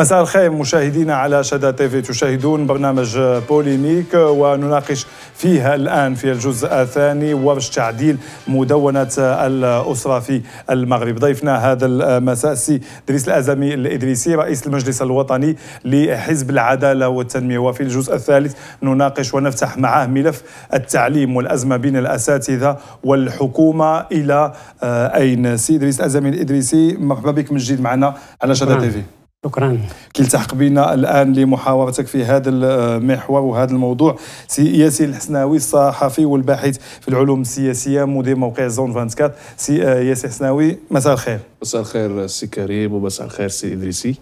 مساء الخير مشاهدينا على شدا تيفي تشاهدون برنامج بوليميك ونناقش فيها الآن في الجزء الثاني ورش تعديل مدونة الأسرة في المغرب ضيفنا هذا المساء سي دريس الأزمي الإدريسي رئيس المجلس الوطني لحزب العدالة والتنمية وفي الجزء الثالث نناقش ونفتح معه ملف التعليم والأزمة بين الأساتذة والحكومة إلى آه، أين سي دريس الأزمي الإدريسي مرحبا بك من جديد معنا على شدا تيفي شكرا كيلتحق بنا الان لمحاورتك في هذا المحور وهذا الموضوع سي ياسين الحسناوي الصحفي والباحث في العلوم السياسيه مدير موقع زون 24 سي آه، ياسين الحسناوي مساء الخير مساء الخير سي كريم ومساء الخير سي ادريسي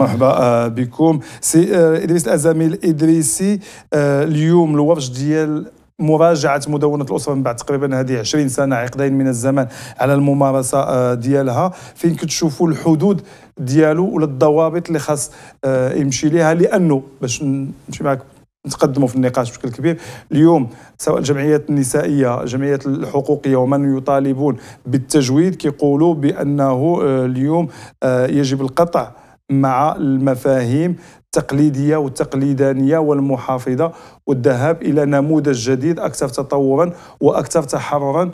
مرحبا آه، بكم سي آه، ادريس الازامي الادريسي اليوم الورش ديال مراجعه مدونه الاسره من بعد تقريبا هذه 20 سنه عقدين من الزمن على الممارسه آه، ديالها فين كتشوفوا الحدود ديالو ولا الضوابط اللي خاص آه، يمشي ليها لانه باش نمشي معك نتقدموا في النقاش بشكل كبير اليوم سواء الجمعيات النسائيه الجمعيات الحقوقيه ومن يطالبون بالتجويد كيقولوا بانه آه، اليوم يجب القطع مع المفاهيم التقليديه والتقليدانيه والمحافظه والذهاب الى نموذج جديد اكثر تطورا واكثر تحررا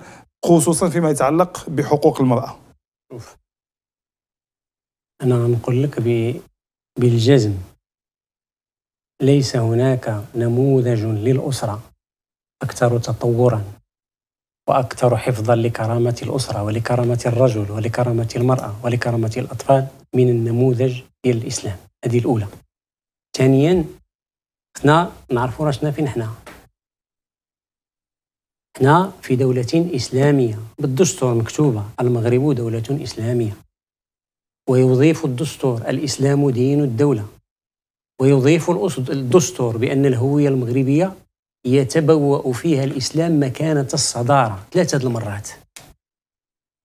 خصوصا فيما يتعلق بحقوق المراه. شوف انا نقول لك ب... بالجزم ليس هناك نموذج للاسره اكثر تطورا واكثر حفظا لكرامه الاسره ولكرامه الرجل ولكرامه المراه ولكرامه الاطفال من النموذج ديال الاسلام هذه الاولى ثانيا حنا نعرفوا راشنا فين حنا حنا في دولة إسلامية بالدستور مكتوبة المغرب دولة إسلامية ويضيف الدستور الإسلام دين الدولة ويضيف الدستور بأن الهوية المغربية يتبوأ فيها الإسلام مكانة الصدارة ثلاثة المرات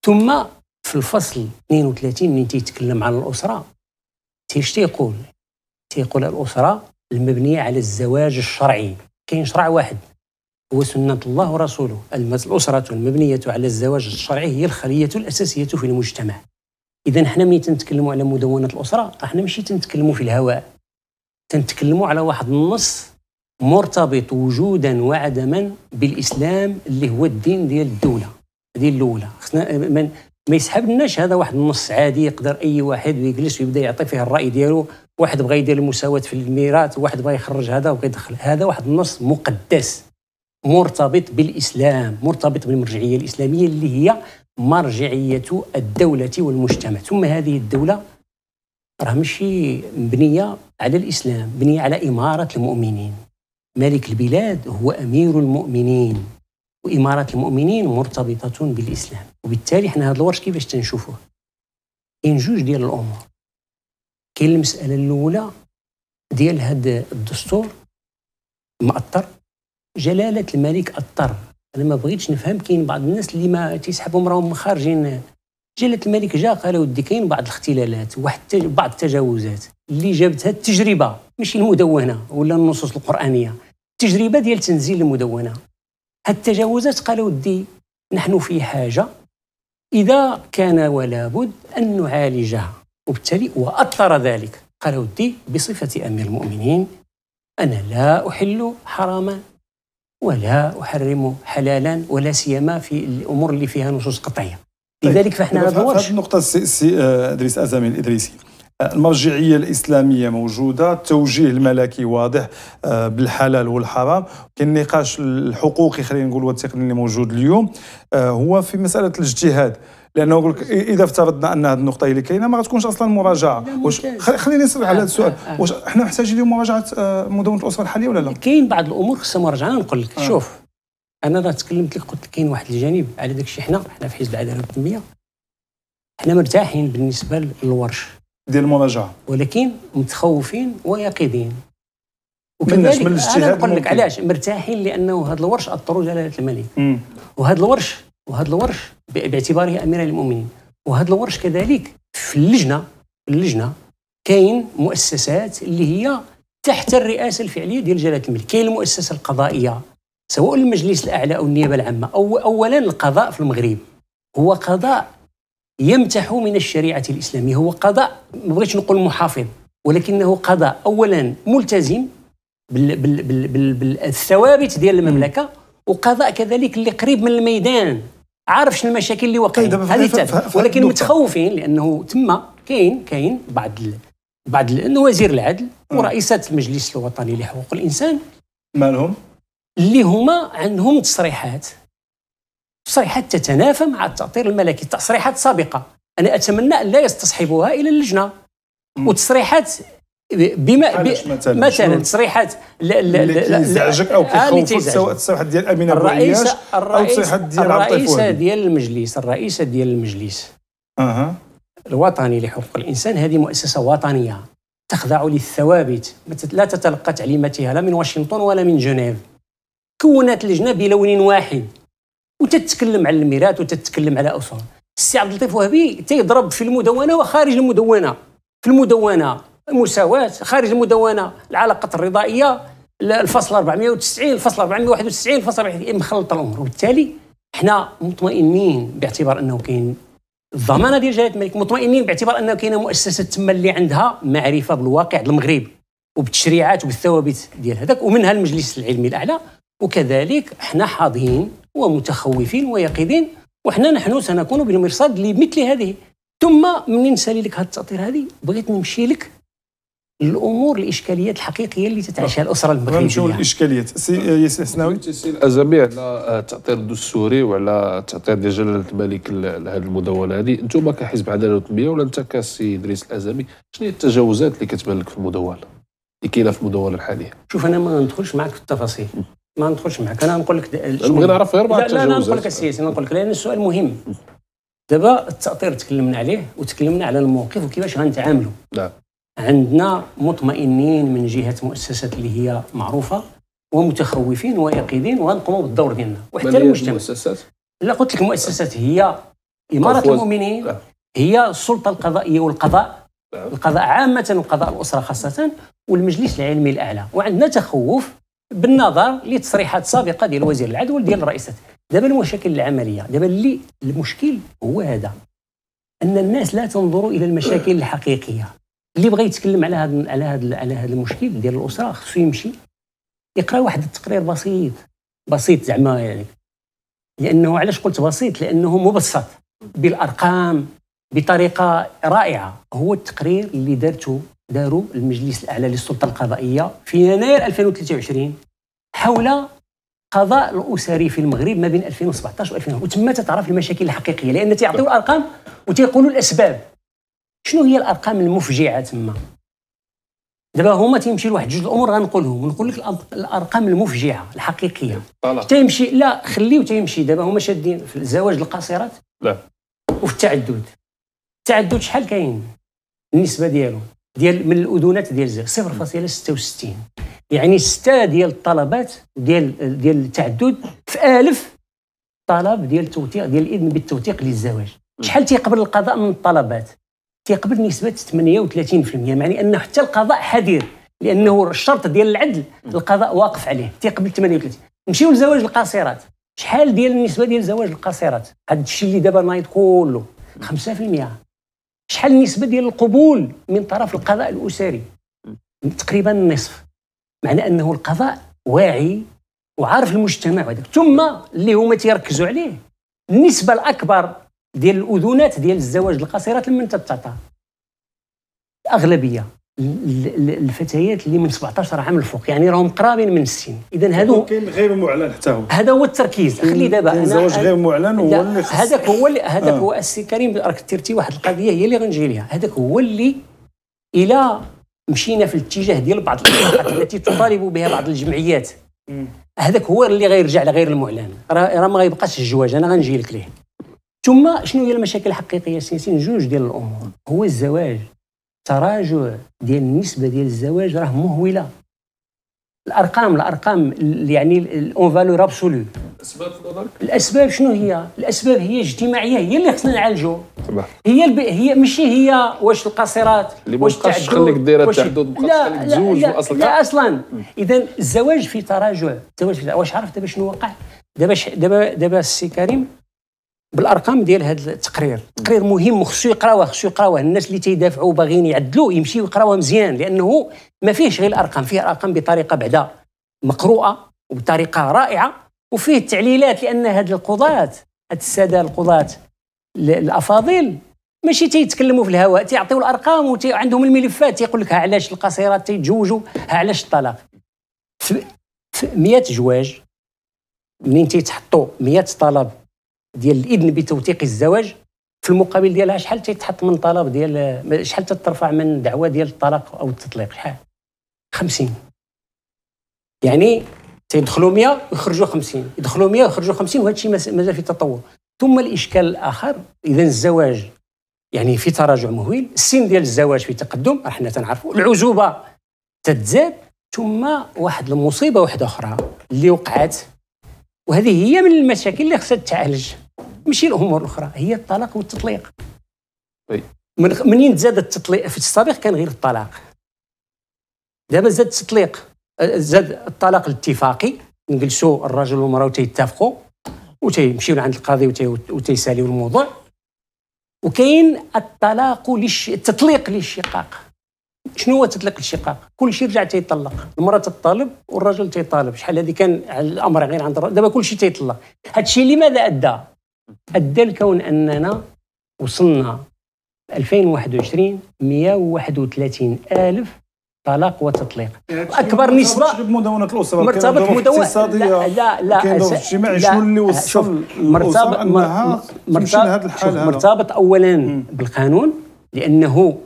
ثم في الفصل 32 من تيتكلم على الأسرة تيش تيقول تيقول الأسرة المبنية على الزواج الشرعي كاين شرع واحد هو سنة الله ورسوله الأسرة المبنية على الزواج الشرعي هي الخلية الأساسية في المجتمع إذا حنا ملي تنتكلموا على مدونة الأسرة حنا ماشي تنتكلموا في الهواء تنتكلموا على واحد النص مرتبط وجودا وعدما بالاسلام اللي هو الدين ديال الدوله هذه الاولى خصنا من ما يسحبناش هذا واحد النص عادي يقدر اي واحد ويجلس ويبدا يعطي فيه الراي ديالو واحد بغى يدير المساواه في الميراث واحد بغى يخرج هذا وبغى يدخل هذا واحد النص مقدس مرتبط بالاسلام مرتبط بالمرجعيه الاسلاميه اللي هي مرجعيه الدوله والمجتمع ثم هذه الدوله راه ماشي مبنيه على الاسلام مبنيه على اماره المؤمنين ملك البلاد هو أمير المؤمنين وإمارة المؤمنين مرتبطة بالإسلام وبالتالي حنا هذا الورش كيفاش تنشوفوه كاين جوج ديال الأمور كاين المسألة الأولى ديال هذا الدستور مأطر جلالة الملك أطر أنا ما بغيتش نفهم كاين بعض الناس اللي ما تيسحبهم راهم خارجين جلالة الملك جا قال ودي كاين بعض الاختلالات وحتى بعض التجاوزات اللي جابتها التجربة ماشي المدونة ولا النصوص القرآنية التجربه ديال تنزيل المدونه هاد التجاوزات قالوا ودي نحن في حاجه اذا كان ولا بد ان نعالجها وبالتالي واثر ذلك قال ودي بصفه امير المؤمنين انا لا احل حراما ولا احرم حلالا ولا سيما في الامور اللي فيها نصوص قطعيه طيب، لذلك فاحنا هذا النقطه السي آه، ادريس ازامي الادريسي المرجعيه الاسلاميه موجوده التوجيه الملكي واضح آه، بالحلال والحرام كاين النقاش الحقوقي خلينا نقول والتقني اللي موجود اليوم آه، هو في مساله الاجتهاد لانه يقول لك اذا افترضنا ان هذه النقطه اللي كاينه ما غتكونش اصلا مراجعه واش خليني نسال على هذا آه، السؤال واش احنا محتاجين اليوم مراجعه مدونه الاسره الحاليه ولا لا؟ كاين بعض الامور خصها مراجعه نقول لك آه. شوف انا راه تكلمت لك قلت لك كاين واحد الجانب على داك الشيء حنا حنا في حزب العداله والتنميه حنا مرتاحين بالنسبه للورش ديال المراجعه ولكن متخوفين ويقظين وكذلك من انا نقول لك علاش مرتاحين لانه هذا الورش اطروا جلاله الملك وهذا الورش وهذا الورش باعتباره امير المؤمنين وهذا الورش كذلك في اللجنه في اللجنه كاين مؤسسات اللي هي تحت الرئاسه الفعليه ديال جلاله الملك كاين المؤسسه القضائيه سواء المجلس الاعلى او النيابه العامه او اولا القضاء في المغرب هو قضاء يمتح من الشريعة الإسلامية هو قضاء ما بغيتش نقول محافظ ولكنه قضاء أولا ملتزم بالثوابت ديال المملكة وقضاء كذلك اللي قريب من الميدان عارف شنو المشاكل اللي واقعين طيب، هذه ولكن متخوفين لأنه تما كاين كاين بعض بعض وزير العدل ورئيسة المجلس الوطني لحقوق الانسان مالهم اللي هما عندهم تصريحات تصريحات تتنافى مع التأطير الملكي تصريحات سابقة أنا أتمنى أن لا يستصحبوها إلى اللجنة وتصريحات بما مثلا, مثلا تصريحات اللي كيزعجك او آه، كيخوفك التصريحات ديال امينه الرئيس او التصريحات ديال الرئيسه ديال المجلس الرئيسه ديال المجلس أه. الوطني لحقوق الانسان هذه مؤسسه وطنيه تخضع للثوابت لا تتلقى تعليماتها لا من واشنطن ولا من جنيف كونت لجنه بلون واحد وتتكلم على الميراث وتتكلم على اصول السي عبد اللطيف وهبي تيضرب في المدونه وخارج المدونه في المدونه المساواه خارج المدونه العلاقات الرضائيه الفصل 490 الفصل 491 الفصل 491 مخلط الامور وبالتالي حنا مطمئنين باعتبار انه كاين الضمانه ديال جلاله الملك مطمئنين باعتبار انه كاينه مؤسسه تما اللي عندها معرفه بالواقع المغرب وبالتشريعات وبالثوابت ديال هذاك ومنها المجلس العلمي الاعلى وكذلك احنا حاضين ومتخوفين ويقظين وحنا نحن سنكون بالمرصاد لمثل هذه ثم منين سالي لك هذه التأطير هذه بغيت نمشي لك الامور الاشكاليات الحقيقيه اللي تتعيشها آه، الاسره المغربيه نمشيو للاشكاليات سي آه، ياسر حسناوي تسهيل الازمي على التاطير آه، الدستوري وعلى التاطير ديال جلاله الملك لهذه المدونه هذه انتم كحزب عداله وتنميه ولا انت كسي ادريس الازمي شنو هي التجاوزات اللي كتبان لك في المدونه اللي كاينه في المدونه الحاليه شوف انا ما ندخلش معك في التفاصيل ما ندخلش معك انا نقول لك نبغي نعرف غير بعض لا لا نقول لك السياسي نقول لك لان السؤال مهم دابا التاطير تكلمنا عليه وتكلمنا على الموقف وكيفاش غنتعاملوا عندنا مطمئنين من جهه مؤسسات اللي هي معروفه ومتخوفين ويقيدين وغنقوموا بالدور ديالنا وحتى المجتمع المؤسسات لا قلت لك المؤسسات هي اماره المؤمنين هي السلطه القضائيه والقضاء القضاء عامه وقضاء الاسره خاصه والمجلس العلمي الاعلى وعندنا تخوف بالنظر لتصريحات سابقه ديال وزير العدل وديال الرئيسة دابا المشاكل العمليه دابا اللي المشكل هو هذا ان الناس لا تنظر الى المشاكل الحقيقيه اللي بغى يتكلم على هذا على هذا على هذا المشكل ديال الاسره خصو يمشي يقرا واحد التقرير بسيط بسيط زعما يعني لانه علاش قلت بسيط لانه مبسط بالارقام بطريقه رائعه هو التقرير اللي دارته داروا المجلس الاعلى للسلطه القضائيه في يناير 2023 حول قضاء الاسري في المغرب ما بين 2017 و 2000 وتما تتعرف المشاكل الحقيقيه لان تيعطيو طيب. الارقام وتيقولوا الاسباب شنو هي الارقام المفجعه تما دابا هما تيمشي لواحد جوج الامور غنقولهم ونقول لك الارقام المفجعه الحقيقيه تيمشي لا خليه تيمشي دابا هما شادين في الزواج القاصرات لا وفي التعدد التعدد شحال كاين النسبه ديالو ديال من الاذونات ديال الزر 0.66 يعني سته ديال الطلبات ديال ديال التعدد في ألف طلب ديال التوثيق ديال الاذن بالتوثيق للزواج شحال تيقبل القضاء من الطلبات تيقبل نسبه 38% معني انه حتى القضاء حذر لانه الشرط ديال العدل القضاء واقف عليه تيقبل 38 نمشيو لزواج القاصرات شحال ديال النسبه ديال زواج القاصرات هذا الشيء اللي دابا نايض كله 5% شحال النسبه ديال القبول من طرف القضاء الاسري تقريبا النصف معنى انه القضاء واعي وعارف المجتمع وده. ثم اللي هما تيركزوا عليه النسبه الاكبر ديال الاذونات ديال الزواج القصيرات لمن تتعطى الاغلبيه الفتيات اللي من 17 عام الفوق يعني راهم قرابين من السن اذا هادو كاين غير معلن حتى هو هذا هو التركيز خلي دابا الزواج غير معلن هو اللي هذاك هو اللي آه. هذاك هو السي كريم راك ترتي واحد القضيه هي اللي غنجي ليها هذاك هو اللي الى مشينا في الاتجاه ديال بعض الاجراءات التي تطالب بها بعض الجمعيات هذاك هو اللي غيرجع لغير المعلن راه ما غيبقاش الزواج انا غنجي لك ليه ثم شنو هي المشاكل الحقيقيه سياسيين جوج ديال الامور هو الزواج التراجع ديال النسبه ديال الزواج راه مهوله الارقام الارقام يعني اون فالور ابسولو الاسباب في نظرك الاسباب شنو هي الاسباب هي اجتماعيه هي اللي خصنا نعالجو هي الب... هي ماشي هي واش القاصرات واش تعدد خليك دايره التعدد لا تزوج لا, لا, لا اصلا اذا الزواج في تراجع الزواج في تراجع. واش عرفت دابا شنو وقع دابا دابا دابا السي كريم بالارقام ديال هذا التقرير تقرير مهم وخصو يقراوه خصو يقراوه الناس اللي تيدافعوا باغيين يعدلوه يمشيو يقراوه مزيان لانه ما فيهش غير الارقام فيه ارقام بطريقه بعدا مقروءه وبطريقه رائعه وفيه التعليلات لان هاد القضاة هاد الساده القضاة الافاضل ماشي تيتكلموا في الهواء تيعطيو الارقام وعندهم الملفات تيقول لك علاش القصيرات تيتزوجوا علاش الطلاق في 100 جواج منين تيتحطوا 100 طلب ديال الاذن بتوثيق الزواج في المقابل ديالها شحال تيتحط من طلب ديال شحال تترفع من دعوه ديال الطلاق او التطليق شحال 50 يعني تيدخلوا 100 ويخرجوا 50 يدخلوا 100 ويخرجوا 50 وهذا الشيء مازال في تطور ثم الاشكال الاخر اذا الزواج يعني في تراجع مهول السن ديال الزواج في تقدم راه حنا تنعرفوا العزوبه تتزاد ثم واحد المصيبه واحده اخرى اللي وقعت وهذه هي من المشاكل اللي خصها تعالج ماشي الامور الاخرى هي الطلاق والتطليق طيب. من منين زاد التطليق في السابق كان غير الطلاق دابا زاد التطليق زاد الطلاق الاتفاقي نجلسوا الرجل والمراه وتيتفقوا وتيمشيو لعند القاضي وتيساليو الموضوع وكاين الطلاق للش... التطليق للشقاق شنو هو تطليق الشقاق كلشي رجع تيطلق المراه تطالب والرجل تيطالب شحال هذه كان الامر غير عند دابا كلشي تيطلق هادشي لماذا ادى ادى الكون اننا وصلنا 2021 131 الف طلاق وتطليق اكبر نسبه بمدونه الاسره مرتبط مدونه لا لا لا الاجتماعي شنو اللي وصل مرتبط مرتبط مرتبط اولا م. بالقانون لانه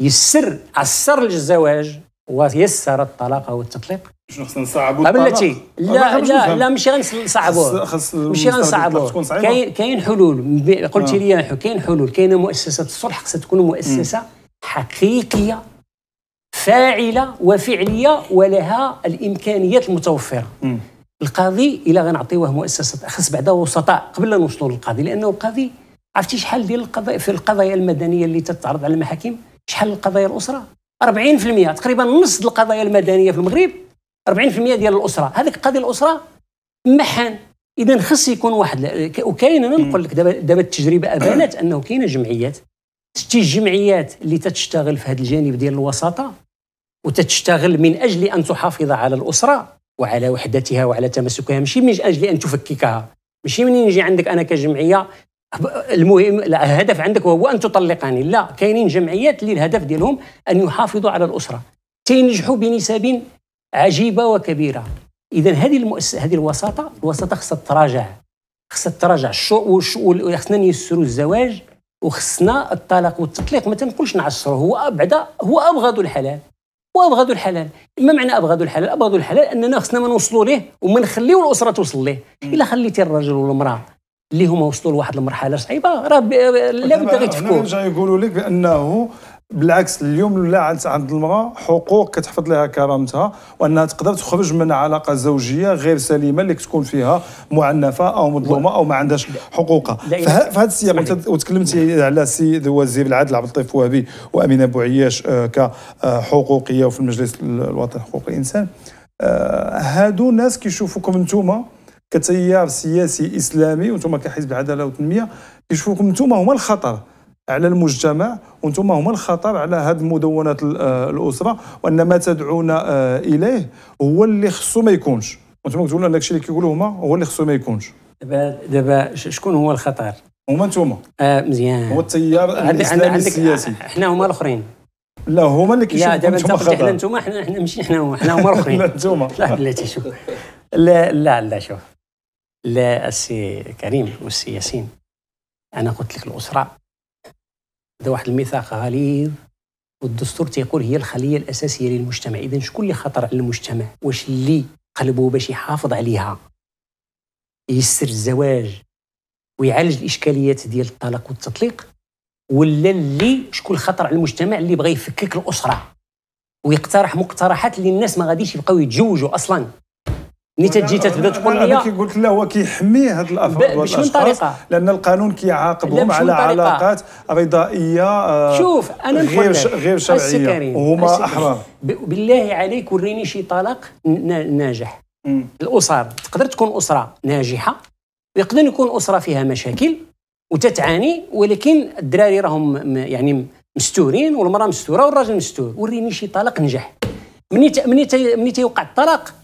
يسر عسر الزواج ويسر الطلاق او التطليق شنو خصنا نصعبوا قبل تي لا لا لا ماشي غنصعبوه ماشي غنصعبوه كاين كاين حلول قلتي نعم. لي كاين حلول كاينه مؤسسه الصلح خصها تكون مؤسسه حقيقيه فاعله وفعليه ولها الامكانيات المتوفره القاضي الا غنعطيوه مؤسسه خص بعدا وسطاء قبل لا نوصلوا للقاضي لانه القاضي عرفتي شحال ديال القضايا في القضايا المدنيه اللي تتعرض على المحاكم شحال القضايا الاسره 40% تقريبا نص القضايا المدنيه في المغرب 40% ديال الاسره هذيك قاضي الاسره محن اذا خص يكون واحد وكاين انا نقول لك دابا التجربه ابانت انه كاينه جمعيات تجي الجمعيات اللي تتشتغل في هذا الجانب ديال الوساطه وتتشتغل من اجل ان تحافظ على الاسره وعلى وحدتها وعلى تمسكها ماشي من اجل ان تفككها ماشي منين يجي عندك انا كجمعيه المهم الهدف عندك هو ان تطلقني لا كاينين جمعيات اللي الهدف ديالهم ان يحافظوا على الاسره تينجحوا بنسب عجيبه وكبيره اذا هذه المؤس... هذه الوساطه الوساطه خصها تراجع خصها تراجع خصنا نيسروا الزواج وخصنا الطلاق والتطليق ما تنقولش نعشرو هو بعدا هو ابغض الحلال وابغض الحلال ما معنى ابغض الحلال ابغض الحلال اننا خصنا ما نوصلوا ليه وما نخليو الاسره توصل ليه الا خليتي الرجل والمراه اللي هما وصلوا لواحد المرحله صعيبه راه لابد غير تفكوا يقولوا لك بانه بالعكس اليوم لا عند المراه حقوق كتحفظ لها كرامتها وانها تقدر تخرج من علاقه زوجيه غير سليمه اللي تكون فيها معنفه او مظلومه او ما عندهاش حقوقها فهذا السياق وتكلمتي على السيد وزير العدل عبد اللطيف وهبي وامينه بوعياش آه، كحقوقيه آه، وفي المجلس الوطني لحقوق الانسان آه، هادو ناس كيشوفوكم انتم كتيار سياسي اسلامي وانتم كحزب العداله والتنميه كيشوفوكم انتم هما الخطر على المجتمع وانتم هما الخطر على هذه المدونات آه، الاسره وان ما تدعون آه، اليه هو اللي خصو ما يكونش وانتم كتقولوا ان داكشي اللي كيقولوا هما هو اللي خصو ما يكونش دابا دابا شكون هو الخطر هما انتم آه مزيان هو التيار الاسلامي السياسي حنا هما الاخرين لا هما اللي كيشوفوا دابا انت قلت حنا انتم حنا حنا ماشي حنا هما حنا هما الاخرين لا انتم لا بلاتي شوف لا لا لا شوف لا السي كريم والسي ياسين انا قلت لك الاسره ده واحد الميثاق غليظ والدستور تيقول هي الخليه الاساسيه للمجتمع اذا شكون اللي خطر على المجتمع واش اللي قلبه باش يحافظ عليها يسر الزواج ويعالج الاشكاليات ديال الطلاق والتطليق ولا اللي شكون خطر على المجتمع اللي بغى يفكك الاسره ويقترح مقترحات اللي الناس ما غاديش يبقاو يتزوجوا اصلا ملي تجي تتبدا تقول لي انا قلت لا هو كيحمي هاد الافراد باش من طريقه لان القانون كيعاقبهم على علاقات بيضائيه آه، شوف انا غير غير شرعيه وهما احرار بالله عليك وريني شي طلاق ناجح مم. الاسر تقدر تكون اسره ناجحه ويقدر يكون اسره فيها مشاكل وتتعاني ولكن الدراري راهم يعني مستورين والمراه مستوره والراجل مستور وريني شي طلاق نجح مني مني مني تيوقع الطلاق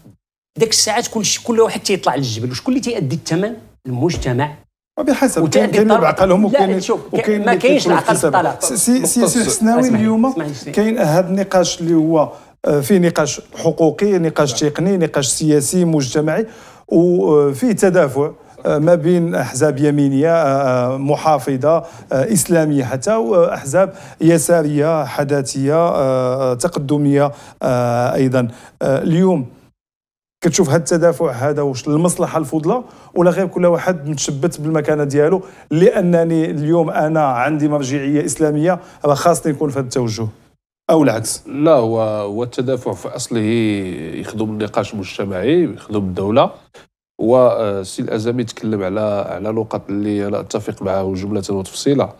ديك الساعات كل كل واحد تيطلع للجبل وشكون اللي تيأدي الثمن المجتمع وبحسب كاين كاين بعقلهم وكاين وكاين ما كاينش العقل الطلاق سي سي سي حسناوي اليوم كاين هذا النقاش اللي هو آه، في نقاش حقوقي نقاش نعم. تقني نقاش سياسي مجتمعي وفيه آه، تدافع آه، ما بين احزاب يمينيه محافظه اسلاميه حتى واحزاب يساريه حداثيه تقدميه ايضا اليوم كتشوف هذا التدافع هذا واش المصلحه الفضلة ولا غير كل واحد متشبت بالمكانه ديالو لانني اليوم انا عندي مرجعيه اسلاميه راه خاصني نكون في هذا التوجه او العكس لا هو هو التدافع في اصله يخدم النقاش المجتمعي يخدم الدوله وسي آه، الازامي تكلم على على نقط اللي انا اتفق معه جمله وتفصيلة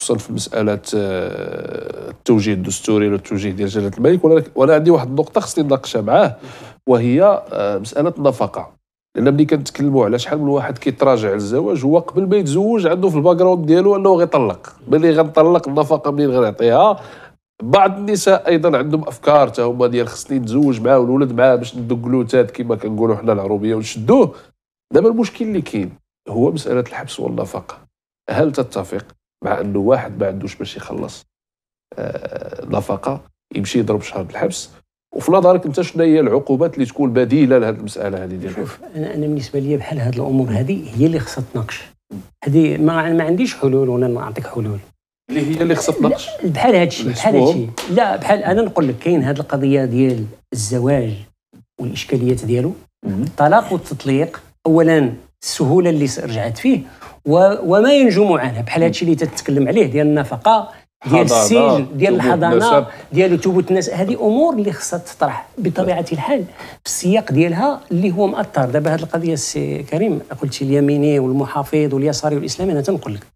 توصل في مساله آه، التوجيه الدستوري ولا التوجيه ديال جلاله الملك وانا عندي واحد النقطه خصني نناقشها معاه وهي آه، مساله النفقه لان ملي كنتكلموا على شحال من واحد كيتراجع للزواج هو قبل ما يتزوج عنده في الباك جراوند ديالو انه غيطلق ملي غنطلق النفقه منين غنعطيها بعض النساء ايضا عندهم افكار تا هما ديال خصني نتزوج معاه ونولد معاه باش ندو كلوتات كما كنقولوا حنا العروبيه ونشدوه دابا المشكل اللي كاين هو مساله الحبس والنفقه هل تتفق مع انه واحد ما عندوش باش يخلص آه، نفقه يمشي يضرب شهر الحبس وفي نظرك انت شنو هي العقوبات اللي تكون بديله لهذه المساله هذه ديال شوف انا انا بالنسبه لي بحال هذه الامور هذه هي اللي خصها تناقش هذه ما, ما عنديش حلول وانا نعطيك حلول اللي هي اللي خصها تناقش بحال هذا الشيء بحال هذا الشيء لا بحال انا نقول لك كاين هذه القضيه ديال الزواج والاشكاليات ديالو الطلاق والتطليق اولا السهوله اللي رجعت فيه وما ينجم عنها بحال هادشي اللي تتكلم عليه ديال النفقه ديال السجن ديال الحضانه ديال ثبوت الناس هذه امور اللي خصها تطرح بطبيعه الحال في السياق ديالها اللي هو مأثر دابا هذه القضيه السي كريم قلتي اليميني والمحافظ واليساري والاسلامي انا تنقول لك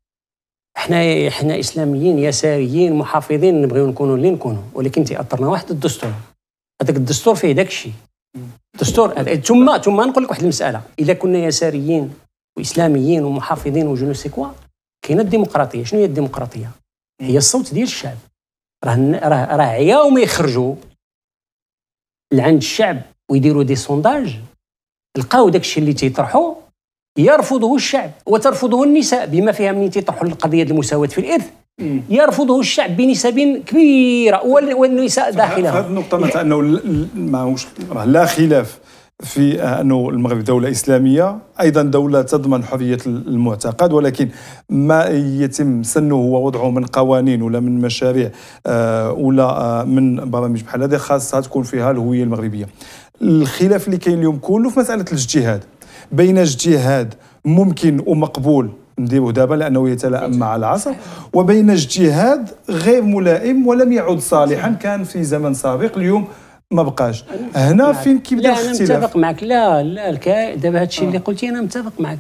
حنا حنا اسلاميين يساريين محافظين نبغيو نكونوا اللي نكونوا ولكن تاثرنا واحد الدستور هذاك الدستور فيه داك الشيء دستور ثم ثم نقول لك واحد المساله اذا كنا يساريين واسلاميين ومحافظين وجنو كوا كاينه الديمقراطيه شنو هي الديمقراطيه هي الصوت ديال الشعب راه راه راه عياو ما يخرجوا لعند الشعب ويديروا دي سونداج لقاو داكشي اللي تيطرحوا يرفضه الشعب وترفضه النساء بما فيها من تيطرحوا القضيه المساواه في الارث يرفضه الشعب بنسب كبيره والنساء داخلها هذه النقطه معناتها انه ماهوش لا خلاف في انه المغرب دوله اسلاميه ايضا دوله تضمن حريه المعتقد ولكن ما يتم سنه ووضعه من قوانين ولا من مشاريع آه، ولا آه، من برامج بحال هذه خاصها تكون فيها الهويه المغربيه الخلاف اللي كاين اليوم كله في مساله الاجتهاد بين اجتهاد ممكن ومقبول نديروه دابا لانه يتلائم مع العصر وبين اجتهاد غير ملائم ولم يعد صالحا كان في زمن سابق اليوم ما بقاش هنا معك. فين كيبدا الاختلاف لا انا متفق معك لا لا دابا هذا الشيء اللي آه. قلتي انا متفق معك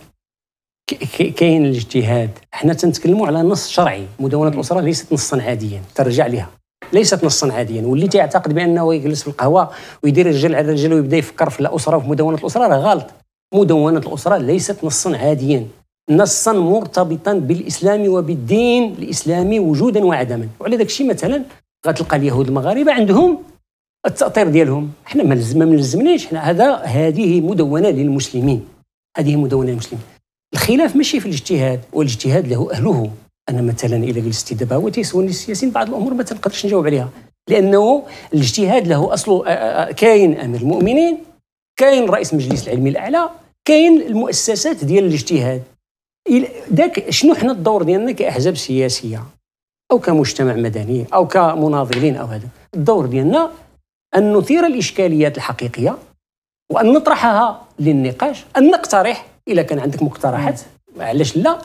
كاين الاجتهاد حنا تنتكلموا على نص شرعي مدونه الاسره ليست نصا عاديا ترجع لها ليست نصا عاديا واللي تيعتقد بانه يجلس في القهوه ويدير رجل على رجل ويبدا يفكر في الاسره وفي مدونه الاسره راه غلط مدونه الاسره ليست نصا عاديا نصا مرتبطا بالاسلام وبالدين الاسلامي وجودا وعدما وعلى داك الشيء مثلا غتلقى اليهود المغاربه عندهم التاطير ديالهم حنا ما ملزمناش حنا هذا هذه مدونه للمسلمين هذه مدونه للمسلمين الخلاف ماشي في الاجتهاد والاجتهاد له اهله انا مثلا الى جلست دابا هو تيسولني السياسيين بعض الامور ما تنقدرش نجاوب عليها لانه الاجتهاد له اصله آه، آه، آه، كاين امير المؤمنين كاين رئيس مجلس العلم الاعلى كاين المؤسسات ديال الاجتهاد داك شنو حنا الدور ديالنا كاحزاب سياسيه او كمجتمع مدني او كمناضلين او هذا الدور ديالنا ان نثير الاشكاليات الحقيقيه وان نطرحها للنقاش ان نقترح اذا كان عندك مقترحات علاش لا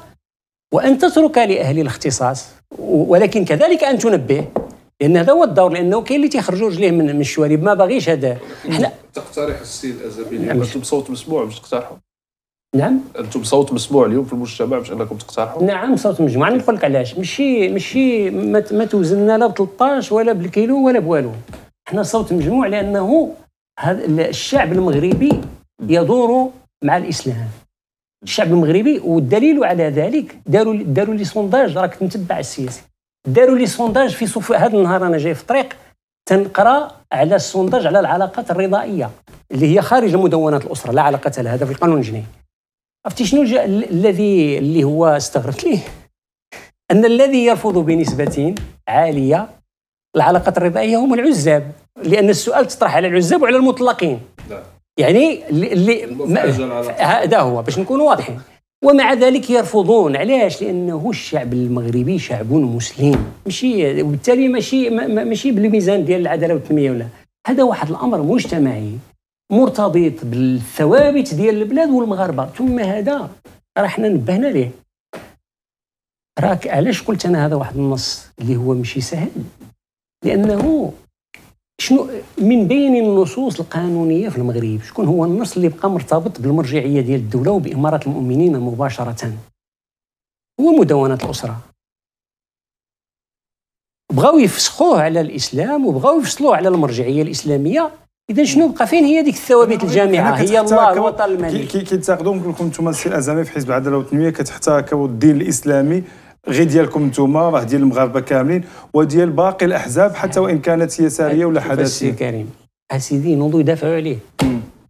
وان تترك لاهل الاختصاص ولكن كذلك ان تنبه لان هذا هو الدور لانه كاين اللي تيخرجوا رجليه من الشوارب ما باغيش هذا حنا تقترح السيد ازابيل اللي بصوت مسموع باش تقترحوا نعم انتم صوت مسموع اليوم في المجتمع باش انكم تقترحوا نعم صوت مجموع نقول لك علاش ماشي ماشي ما, ما توزننا لا ب 13 ولا بالكيلو ولا بوالو احنا صوت مجموع لانه هذا الشعب المغربي يدور مع الاسلام الشعب المغربي والدليل على ذلك داروا داروا لي سونداج راك متبع السياسي داروا لي سونداج في صف هذا النهار انا جاي في الطريق تنقرا على السونداج على العلاقات الرضائيه اللي هي خارج مدونات الاسره لا علاقه لها هذا في القانون الجنائي عرفتي شنو الذي اللي هو استغربت ليه ان الذي يرفض بنسبه عاليه العلاقات الرضائيه هم العزاب لان السؤال تطرح على العزاب وعلى المطلقين لا. يعني اللي هذا هو باش نكونوا واضحين ومع ذلك يرفضون علاش لانه الشعب المغربي شعب مسلم ماشي وبالتالي ماشي ماشي بالميزان ديال العداله والتنميه ولا هذا واحد الامر مجتمعي مرتبط بالثوابت ديال البلاد والمغاربه ثم هذا راه حنا نبهنا ليه راك علاش قلت انا هذا واحد النص اللي هو ماشي سهل لانه شنو من بين النصوص القانونيه في المغرب شكون هو النص اللي بقى مرتبط بالمرجعيه ديال الدوله وباماره المؤمنين مباشره هو مدونه الاسره بغاو يفسخوه على الاسلام وبغاو يفصلوه على المرجعيه الاسلاميه اذا شنو بقى فين هي ديك الثوابت الجامعه هي الله الوطن الملك كيتاخذوا كي نقول لكم انتم السي الازامي في حزب العداله والتنميه كتحتكروا الدين الاسلامي غير ديالكم انتم راه ديال المغاربه كاملين وديال باقي الاحزاب حتى وان كانت يساريه ولا حداثيه السي كريم اسيدي نوضوا يدافعوا عليه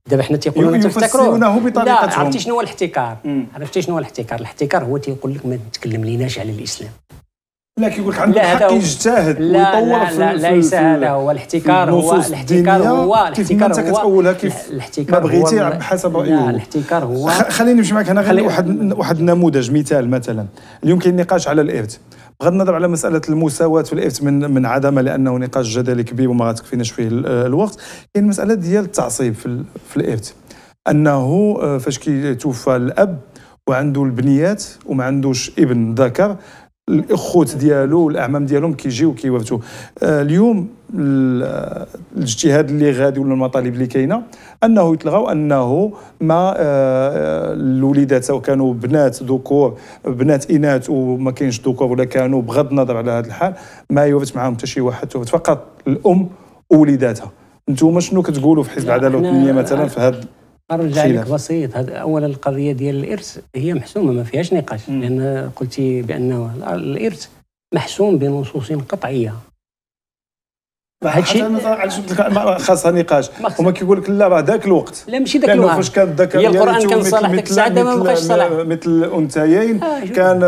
دابا حنا تيقولوا تفتكروا بطريقتهم عرفتي شنو هو الاحتكار عرفتي شنو هو الاحتكار الاحتكار هو تيقول لك ما تكلم ليناش على الاسلام لا كيقول لك عنده الحق يجتهد لا ويطور لا لا ليس هذا هو الاحتكار هو الاحتكار هو الاحتكار هو كتأولها كيف الاحتكار ما بغيتي بحسب رايه الاحتكار هو خليني نمشي معك هنا غير واحد واحد النموذج مثال مثلا اليوم كاين نقاش على الارث بغض النظر على مساله المساواه في الارث من من عدمه لانه نقاش جدلي كبير وما غتكفيناش فيه الوقت كاين مساله ديال التعصيب في, في الارث انه آه، فاش كيتوفى الاب وعنده البنيات وما عندوش ابن ذكر الاخوت ديالو والاعمام ديالهم كيجيو كيوافدوا آه، اليوم الاجتهاد اللي غادي ولا المطالب اللي كاينه انه يتلغاو انه ما آه، آه، الوليدات سواء كانوا بنات ذكور بنات اناث وما كاينش ذكور ولا كانوا بغض النظر على هذا الحال ما يوافت معاهم حتى شي واحد فقط الام ووليداتها انتم شنو كتقولوا في حزب العداله والتنميه مثلا في هذا ارجع لك بسيط هذا اولا القضيه ديال الارث هي محسومه ما فيهاش نقاش لان قلتي بانه الارث محسوم بنصوص قطعيه هادشي خاصها نقاش هما كيقول لك لا راه ذاك الوقت لا ماشي ذاك الوقت فاش كان ذاك هي القران كان صالح ذاك الساعه دابا ما بقاش صالح مثل الانثيين آه، كان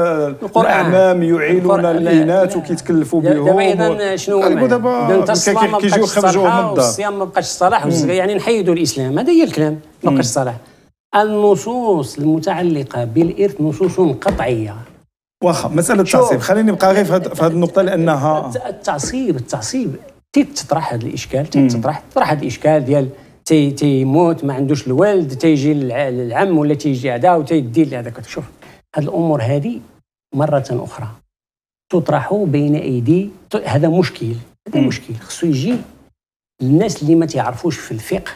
الاعمام يعيلون الاناث وكيتكلفوا بهم دابا اذا شنو دابا الصلاه خرجوا من الدار الصيام ما بقاش صالح يعني نحيدوا الاسلام هذا هي الكلام ما بقاش صالح النصوص المتعلقه بالارث نصوص قطعيه واخا مساله التعصيب خليني نبقى غير في هذه النقطه لانها التعصيب التعصيب تطرح هذا الاشكال تطرح تطرح هذا الاشكال ديال تي تيموت ما عندوش الوالد تيجي العم ولا تيجي هذا وتيدي لهذاك شوف هاد الامور هذه مره اخرى تطرح بين ايدي هذا مشكل هذا مشكل خصو يجي الناس اللي ما تيعرفوش في الفقه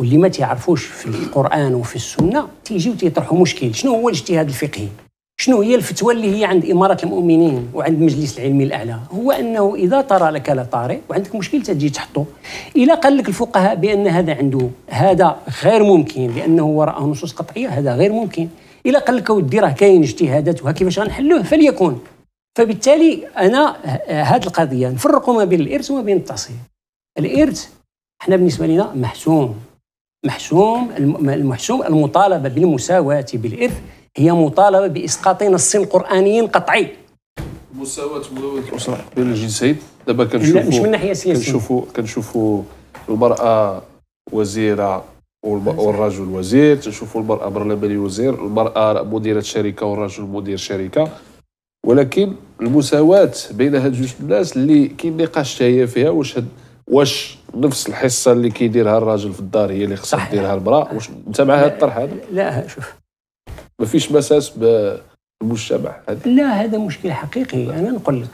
واللي ما تيعرفوش في القران وفي السنه تيجيو تيطرحوا مشكل شنو هو الاجتهاد الفقهي شنو هي الفتوى اللي هي عند إمارة المؤمنين وعند المجلس العلمي الأعلى هو أنه إذا طرى لك لا طارئ وعندك مشكل تجي تحطه الى قال لك الفقهاء بأن هذا عنده هذا غير ممكن لأنه وراء نصوص قطعية هذا غير ممكن الى قال لك ودي راه كاين اجتهادات وها كيفاش غنحلوه فليكن فبالتالي أنا هذه القضية نفرقوا ما بين الإرث وما بين التعصيب الإرث احنا بالنسبة لنا محسوم محسوم المحسوم المطالبة بالمساواة بالإرث هي مطالبة بإسقاط نص قرآني قطعي مساواة مساواة الأسرة بين الجنسين دابا كنشوفوا مش من ناحية سياسية كنشوفوا كنشوفوا المرأة وزيرة والرجل وزير تنشوفوا المرأة برلماني وزير المرأة مديرة شركة والرجل مدير شركة ولكن المساواة بين هاد جوج الناس اللي كاين نقاش حتى هي فيها واش واش نفس الحصه اللي كيديرها الراجل في الدار هي اللي خصها ديرها المراه واش انت مع هذا الطرح هذا؟ لا شوف ما فيش مساس بالمجتمع هذا لا هذا مشكل حقيقي انا نقول لك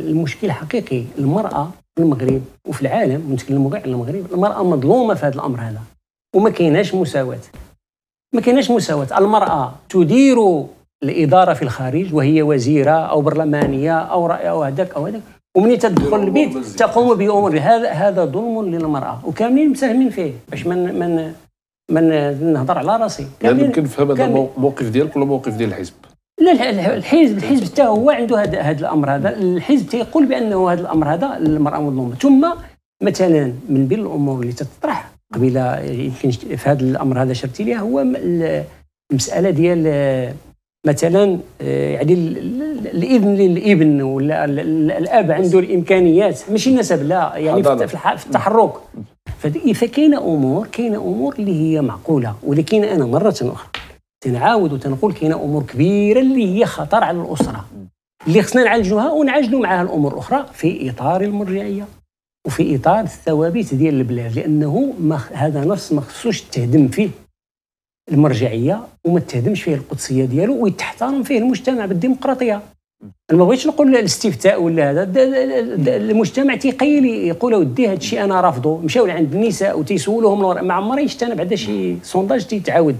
المشكل حقيقي المراه في المغرب وفي العالم نتكلم كاع على المغرب المراه مظلومه في هذا الامر هذا وما كايناش مساواه ما كايناش مساواه المراه تدير الاداره في الخارج وهي وزيره او برلمانيه او رأي او هذاك او هذاك ومني تدخل البيت تقوم بامور هذا هذا ظلم للمراه وكاملين مساهمين فيه باش من من من نهضر على راسي يعني يمكن نفهم هذا الموقف ديالك ولا موقف ديال الحزب؟ لا الحزب الحزب حتى هو عنده هذا الامر هذا الحزب تيقول بانه هذا الامر هذا المراه مظلومه ثم مثلا من بين الامور اللي تطرح قبيله يمكن في هذا الامر هذا شرتي ليه هو المساله ديال مثلا يعني الاذن للابن ولا الاب عنده الامكانيات ماشي النسب لا يعني في التحرك فاذا كاينه امور كاينه امور اللي هي معقوله ولكن انا مره اخرى تنعاود وتنقول كاينه امور كبيره اللي هي خطر على الاسره اللي خصنا نعالجوها ونعالجوا معها الامور الاخرى في اطار المرجعيه وفي اطار الثوابت ديال البلاد لانه مخ... هذا نص ما خصوش تهدم فيه المرجعيه وما تهدمش فيه القدسيه ديالو ويتحترم فيه المجتمع بالديمقراطيه انا ما بغيتش نقول الاستفتاء ولا هذا المجتمع تيقيل يقول ودي هذا الشيء انا رافضه مشاو لعند النساء وتيسولوهم ما عمره انا بعدا شي سونداج تيتعاود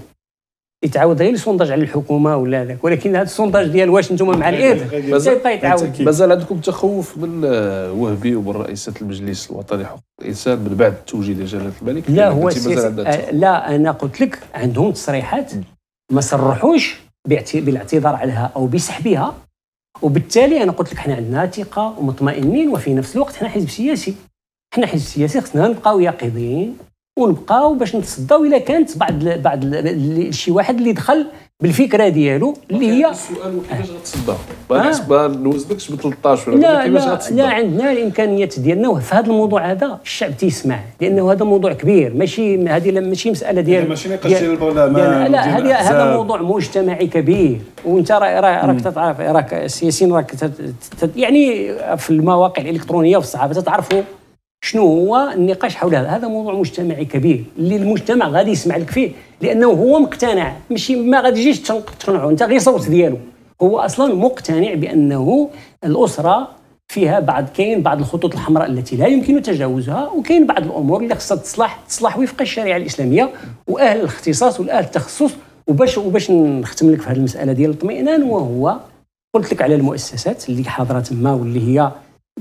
يتعاود غير السونداج على الحكومه ولا هذاك ولكن هذا السونداج ديال واش انتم مع الايد تيبقى يتعاود مازال عندكم تخوف من وهبي ومن رئيسه المجلس الوطني حقوق الانسان من بعد توجيه جلاله الملك لا هو آه، لا انا قلت لك عندهم تصريحات ما صرحوش بالاعتذار عليها او بسحبها وبالتالي انا قلت لك حنا عندنا ثقه ومطمئنين وفي نفس الوقت حنا حزب سياسي حنا حزب سياسي خصنا نبقاو يقظين ونبقاو باش نتصداو الا كانت بعض ال بعض ال شي واحد اللي دخل بالفكره ديالو اللي هي السؤال آه. آه. كيفاش غتصداو بالنسبه نوزدكش ب 13 ولا كيفاش غتصداو لا عندنا الامكانيات ديالنا وفي هذا الموضوع هذا الشعب تيسمع لانه هذا موضوع كبير ماشي هذه ماشي مساله ديال ماشي نقاش ديال البرلمان يعني لا هذا موضوع مجتمعي كبير وانت راك تعرف راك السياسيين راك يعني في المواقع الالكترونيه وفي الصحافه تعرفوا شنو هو النقاش حول هذا هذا موضوع مجتمعي كبير اللي المجتمع غادي يسمع لك فيه لانه هو مقتنع ماشي ما غاتجيش تقنعه انت غير صوت ديالو هو اصلا مقتنع بانه الاسره فيها بعض كاين بعض الخطوط الحمراء التي لا يمكن تجاوزها وكاين بعض الامور اللي خصها تصلح تصلح وفق الشريعه الاسلاميه واهل الاختصاص والاهل التخصص وباش وباش نختم لك في هذه المساله ديال الاطمئنان وهو قلت لك على المؤسسات اللي حاضره تما واللي هي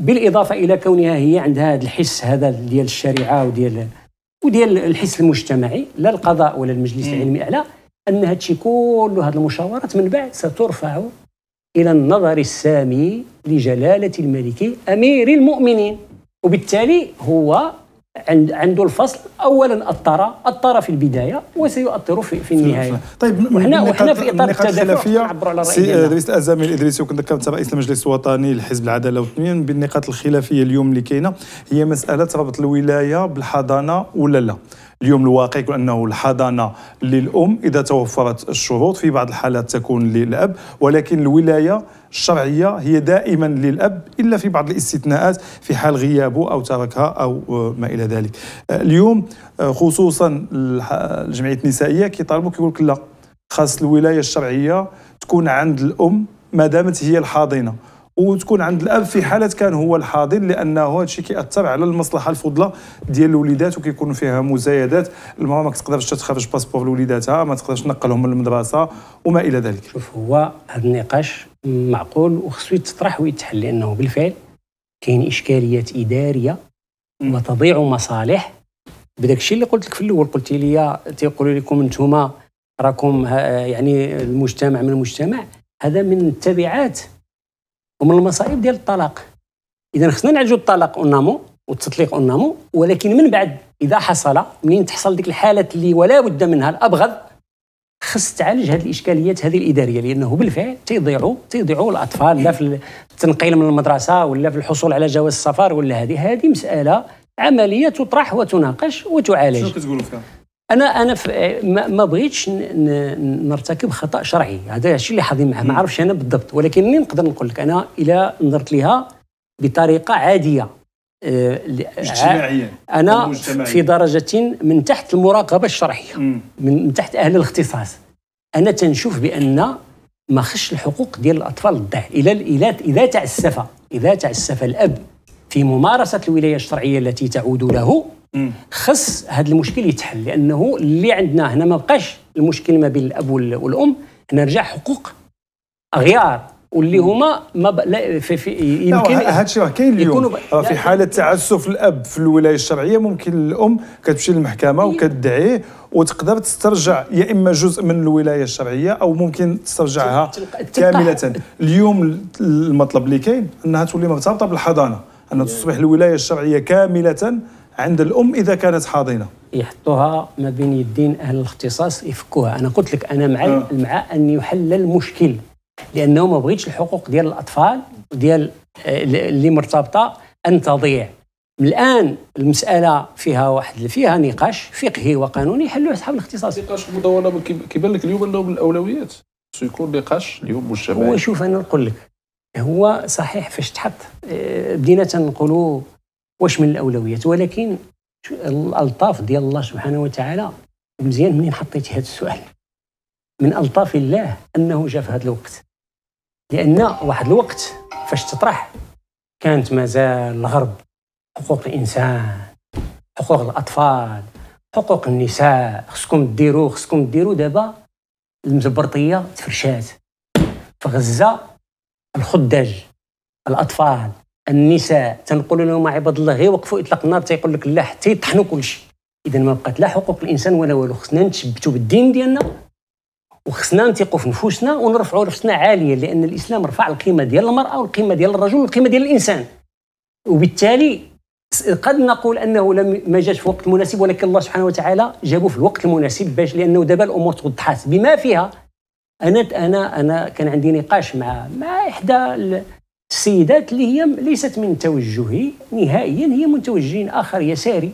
بالاضافه الى كونها هي عندها هذا الحس هذا ديال الشريعه وديال وديال الحس المجتمعي لا القضاء ولا المجلس العلمي الاعلى ان هادشي كله هاد المشاورات من بعد سترفع الى النظر السامي لجلاله الملك امير المؤمنين وبالتالي هو عند عنده الفصل اولا اثر اثر في البدايه وسيؤثر في, في النهايه طيب وحنا وحنا في اطار التدافع عبر على راينا سي ادريس آه، الازامي الادريسي وكنت كنت رئيس المجلس الوطني لحزب العداله والتنميه بالنقاط الخلافيه اليوم اللي كاينه هي مساله ربط الولايه بالحضانه ولا لا اليوم الواقع يكون انه الحضانه للام اذا توفرت الشروط في بعض الحالات تكون للاب ولكن الولايه الشرعيه هي دائما للاب الا في بعض الاستثناءات في حال غيابه او تركها او ما الى ذلك اليوم خصوصا الجمعيه النسائيه كيطالبوا كيقول لك لا خاص الولايه الشرعيه تكون عند الام ما دامت هي الحاضنه وتكون عند الاب في حاله كان هو الحاضر لانه هذا الشيء كيأثر على المصلحه الفضلى ديال الوليدات وكيكون فيها مزايدات الماما ما تقدرش تخرج باسبور لوليداتها ما تقدرش تنقلهم للمدرسه وما الى ذلك شوف هو هذا النقاش معقول وخصو يتطرح ويتحل لانه بالفعل كاين اشكاليات اداريه وتضيع مصالح بداك الشيء اللي قلت لك في الاول قلت لي تيقولوا لكم انتم راكم يعني المجتمع من المجتمع هذا من التبعات ومن المصائب ديال الطلاق اذا خصنا نعالجوا الطلاق اونامو والتطليق اونامو ولكن من بعد اذا حصل منين تحصل ديك الحالات اللي ولا بد منها الابغض خص تعالج هذه الاشكاليات هذه الاداريه لانه بالفعل تيضيعوا تيضيعوا الاطفال لا في التنقيل من المدرسه ولا في الحصول على جواز السفر ولا هذه هذه مساله عمليه تطرح وتناقش وتعالج شنو كتقولوا فيها انا انا ما بغيتش نرتكب خطا شرعي هذا الشيء اللي حاضي معاه ما عرفش انا بالضبط ولكن مين نقدر نقول لك انا الى نظرت لها بطريقه عاديه آه، اجتماعيا انا في درجه من تحت المراقبه الشرعيه من تحت اهل الاختصاص انا تنشوف بان ما خش الحقوق ديال الاطفال الضعف الى الى اذا تعسف اذا تعسف الاب في ممارسه الولايه الشرعيه التي تعود له خص هذا المشكل يتحل لانه اللي عندنا هنا ما بقاش المشكل ما بين الاب والام هنا رجع حقوق اغيار واللي هما ما ب... لا في في يمكن هذا الشيء راه كاين اليوم ب... في حاله تعسف الاب في الولايه الشرعيه ممكن الام كتمشي للمحكمه إيه. وكتدعيه وتقدر تسترجع يا اما جزء من الولايه الشرعيه او ممكن تسترجعها كامله اليوم المطلب اللي كاين انها تولي مرتبطه بالحضانه ان إيه. تصبح الولايه الشرعيه كامله عند الام اذا كانت حاضنه يحطوها ما بين يدين اهل الاختصاص يفكوها انا قلت لك انا مع أه. مع ان يحل المشكل لانه ما بغيتش الحقوق ديال الاطفال ديال آه، اللي مرتبطه ان تضيع الان المساله فيها واحد فيها نقاش فقهي وقانوني يحلوه اصحاب الاختصاص نقاش مدونه كيبان لك اليوم انه من الاولويات سيكون نقاش اليوم مجتمعي هو شوف انا نقول لك هو صحيح فاش تحط آه، بدينا تنقولوا واش من الاولويات ولكن الالطاف ديال الله سبحانه وتعالى مزيان منين حطيت هذا السؤال من الطاف الله انه جاء في هذا الوقت لان واحد الوقت فاش تطرح كانت مازال الغرب حقوق الانسان حقوق الاطفال حقوق النساء خصكم ديروا خصكم ديروا دابا المزبرطيه تفرشات في غزه الخدج الاطفال النساء تنقول لهم عباد الله غير وقفوا اطلاق النار تيقول لك لا حتى يطحنوا كل شيء اذا ما بقات لا حقوق الانسان ولا والو خصنا نتشبتوا بالدين ديالنا وخصنا نثقوا في نفوسنا ونرفعوا نفسنا عاليه لان الاسلام رفع القيمه ديال المراه والقيمه ديال الرجل والقيمه ديال الانسان وبالتالي قد نقول انه لم ما جاش في وقت مناسب ولكن الله سبحانه وتعالى جابه في الوقت المناسب باش لانه دابا الامور توضحات بما فيها انا انا انا كان عندي نقاش مع مع احدى السيدات اللي هي ليست من توجهي نهائيا هي من توجه اخر يساري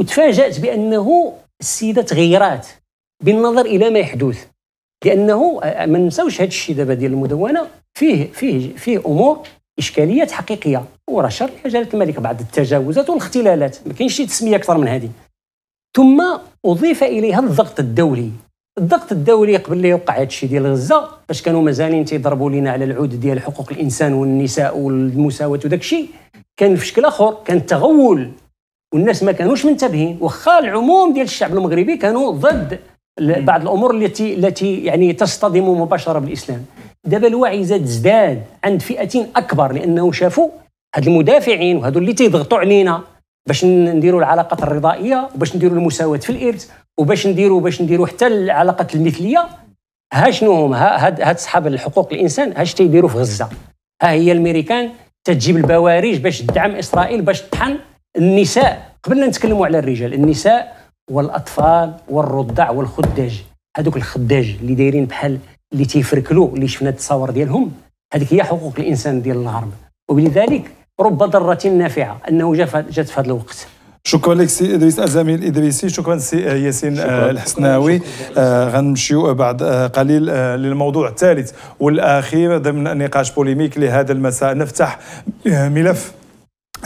وتفاجات بانه السيده تغيرات بالنظر الى ما يحدث لانه آه، ما ننساوش هذا الشيء دابا ديال المدونه فيه فيه فيه امور اشكاليات حقيقيه وراه شر الملك بعض التجاوزات والاختلالات ما كاينش شي تسميه اكثر من هذه ثم اضيف اليها الضغط الدولي الضغط الدولي قبل اللي يوقع هادشي ديال غزه فاش كانوا مازالين تيضربوا لينا على العود ديال حقوق الانسان والنساء والمساواه وداكشي كان في شكل اخر كان تغول والناس ما كانوش منتبهين وخا العموم ديال الشعب المغربي كانوا ضد بعض الامور التي التي يعني تصطدم مباشره بالاسلام دابا الوعي زاد ازداد عند فئه اكبر لانه شافوا هاد المدافعين وهادو اللي تيضغطوا علينا باش نديروا العلاقات الرضائيه وباش نديروا المساواه في الارث وباش نديروا باش نديروا حتى العلاقات المثليه ها شنو هما هاد هاد صحاب الحقوق الانسان هاش تيديروا في غزه ها هي الامريكان تجيب البواريج باش تدعم اسرائيل باش تطحن النساء قبل نتكلموا على الرجال النساء والاطفال والرضع والخداج هذوك الخداج اللي دايرين بحال اللي تيفركلوا اللي شفنا التصاور ديالهم هذيك هي حقوق الانسان ديال الغرب وبلذلك رب ضرة نافعة أنه جات في هذا الوقت شكرا لك سي ادريس الزميل الادريسي شكرا سي ياسين آه، الحسناوي آه غنمشيو بعد آه قليل آه للموضوع الثالث والاخير ضمن نقاش بوليميك لهذا المساء نفتح آه، ملف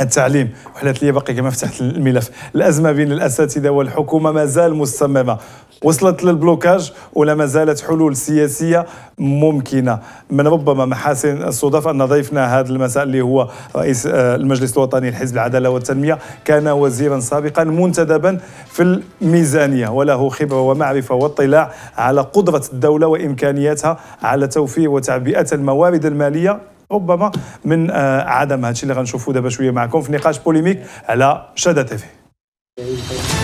التعليم وحلات لي باقي كما فتحت الملف الازمه بين الاساتذه والحكومه ما زال مصممة وصلت للبلوكاج ولا ما زالت حلول سياسيه ممكنه من ربما محاسن الصدف ان ضيفنا هذا المساء اللي هو رئيس آه، المجلس الوطني لحزب العداله والتنميه كان وزيرا سابقا منتدبا في الميزانيه وله خبره ومعرفه واطلاع على قدره الدوله وامكانياتها على توفير وتعبئه الموارد الماليه ربما من آه، عدم هادشي اللي غنشوفوا دابا شويه معكم في نقاش بوليميك على شاده تيفي